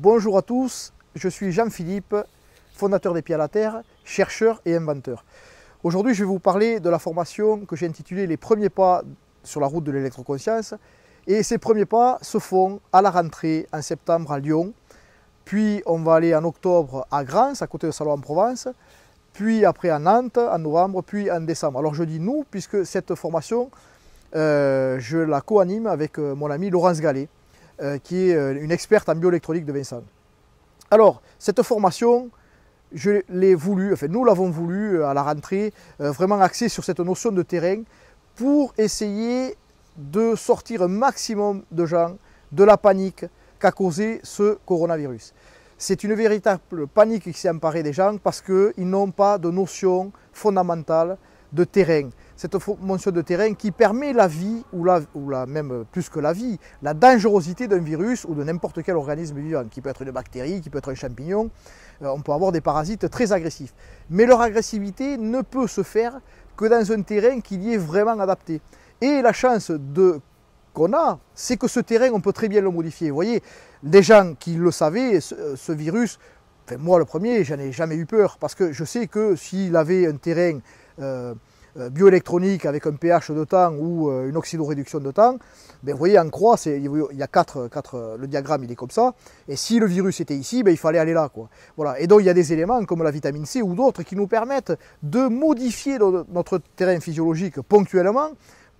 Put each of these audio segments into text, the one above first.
Bonjour à tous, je suis Jean-Philippe, fondateur des Pieds à la Terre, chercheur et inventeur. Aujourd'hui, je vais vous parler de la formation que j'ai intitulée Les premiers pas sur la route de l'électroconscience. Et ces premiers pas se font à la rentrée en septembre à Lyon. Puis on va aller en octobre à Grance, à côté de Salon en Provence. Puis après à Nantes en novembre, puis en décembre. Alors je dis nous, puisque cette formation, euh, je la co-anime avec euh, mon ami Laurence Gallet. Euh, qui est euh, une experte en bioélectronique de Vincent. Alors, cette formation, je l'ai voulu, nous l'avons voulu euh, à la rentrée, vraiment axée sur cette notion de terrain pour essayer de sortir un maximum de gens de la panique qu'a causé ce coronavirus. C'est une véritable panique qui s'est emparée des gens parce qu'ils n'ont pas de notion fondamentale de terrain cette fonction de terrain qui permet la vie, ou, la, même plus que la vie, la dangerosité d'un virus ou de n'importe quel organisme vivant, qui peut être une bactérie, qui peut être un champignon. Euh, on peut avoir des parasites très agressifs. Mais leur agressivité ne peut se faire que dans un terrain qui y est vraiment adapté. Et la chance de qu'on a, c'est que ce terrain, on peut très bien le modifier. Vous voyez, des gens qui le savaient, ce, euh, virus, moi le premier, n'en ai jamais eu peur, parce que je sais que s'il avait un terrain... Euh, euh, bioélectronique avec un pH de temps ou euh, une oxydoréduction de temps, ben vous voyez en croix, il y a quatre quatre euh, le diagramme il est comme ça, et si le virus était ici, ben il fallait aller là. Quoi. Voilà. Et donc il y a des éléments comme la vitamine C ou d'autres qui nous permettent de modifier notre terrain physiologique ponctuellement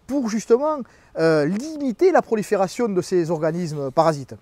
pour justement limiter la prolifération de ces organismes parasites.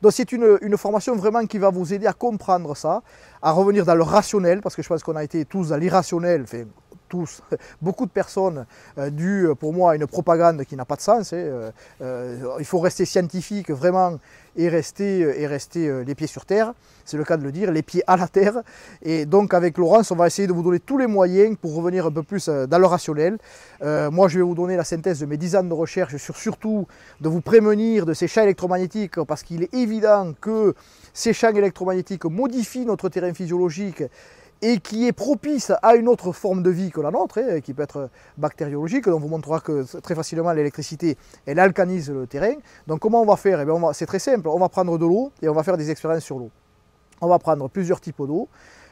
Donc c'est une, formation vraiment qui va vous aider à comprendre ça, à revenir dans le rationnel, parce que je pense qu'on a été tous à l'irrationnel, enfin beaucoup de personnes, euh, dû euh, pour moi à une propagande qui n'a pas de sens. Hein, euh, il faut rester scientifique vraiment et rester, et rester les pieds sur terre, c'est le cas de le dire, les pieds à la terre. Et donc avec Laurence, on va essayer de vous donner tous les moyens pour revenir un peu plus dans le rationnel. moi, je vais vous donner la synthèse de mes dix ans de recherche sur surtout de vous prévenir de ces champs électromagnétiques parce qu'il est évident que ces champs électromagnétiques modifient notre terrain physiologique et qui est propice à une autre forme de vie que la nôtre, hein, qui peut être bactériologique. On vous montrera que très facilement l'électricité, elle alcanise le terrain. Donc comment on va faire eh C'est très simple, on va prendre de l'eau et on va faire des expériences sur l'eau. On va prendre plusieurs types d'eau,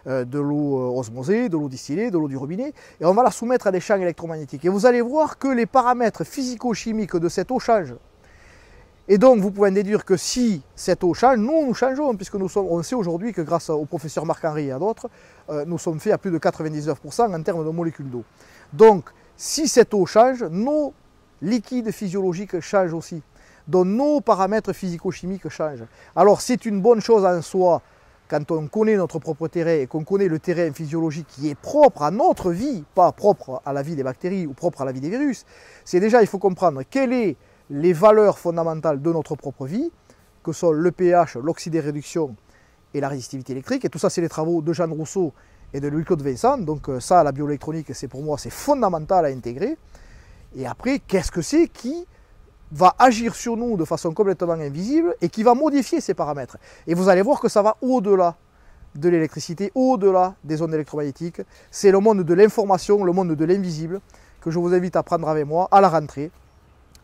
euh, de l'eau euh, osmosée, de l'eau distillée, de l'eau du robinet, et on va la soumettre à des champs électromagnétiques. Et vous allez voir que les paramètres physico-chimiques de cette eau changent. Et donc, vous pouvez en déduire que si cette eau change, nous, nous changeons, puisque nous sommes, on sait aujourd'hui que grâce au professeur Marc-Henri et à d'autres, euh, nous sommes faits à plus de 99% en termes de molécules d'eau. Donc, si cette eau change, nos liquides physiologiques changent aussi. Donc, nos paramètres physico-chimiques changent. Alors, c'est une bonne chose en soi, quand on connaît notre propre terrain et qu'on connaît le terrain physiologique qui est propre à notre vie, pas propre à la vie des bactéries ou propre à la vie des virus, c'est déjà, il faut comprendre quel est les valeurs fondamentales de notre propre vie, que sont le pH, l'oxydéréduction et la résistivité électrique. Et tout ça, c'est les travaux de Jean Rousseau et de Louis-Claude Vincent. Donc euh, ça, la bioélectronique, c'est pour moi, c'est fondamental à intégrer. Et après, qu'est-ce que c'est qui va agir sur nous de façon complètement invisible et qui va modifier ces paramètres Et vous allez voir que ça va au-delà de l'électricité, au-delà des ondes électromagnétiques. C'est le monde de l'information, le monde de l'invisible que je vous invite à prendre avec moi à la rentrée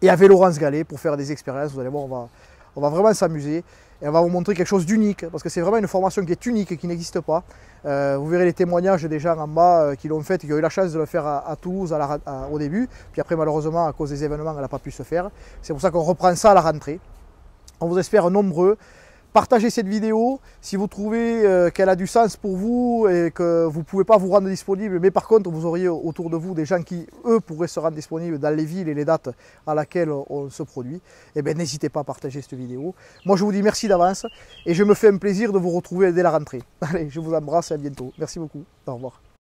et avec Laurence Gallet pour faire des expériences. Vous allez voir, on va, on va vraiment s'amuser et on va vous montrer quelque chose d'unique parce que c'est vraiment une formation qui est unique et qui n'existe pas. Euh, vous verrez les témoignages des gens en bas euh, qui l'ont fait, qui ont eu la chance de le faire à, Toulouse au début, puis après malheureusement à cause des événements elle n'a pas pu se faire. C'est pour ça qu'on reprend ça à la rentrée. On vous espère nombreux partagez cette vidéo si vous trouvez euh, qu'elle a du sens pour vous et que vous ne pouvez pas vous rendre disponible, mais par contre vous auriez autour de vous des gens qui, eux, pourraient se rendre disponibles dans les villes et les dates à laquelle on se produit, Et eh bien n'hésitez pas à partager cette vidéo. Moi je vous dis merci d'avance et je me fais un plaisir de vous retrouver dès la rentrée. Allez, je vous embrasse et à bientôt. Merci beaucoup. Au revoir.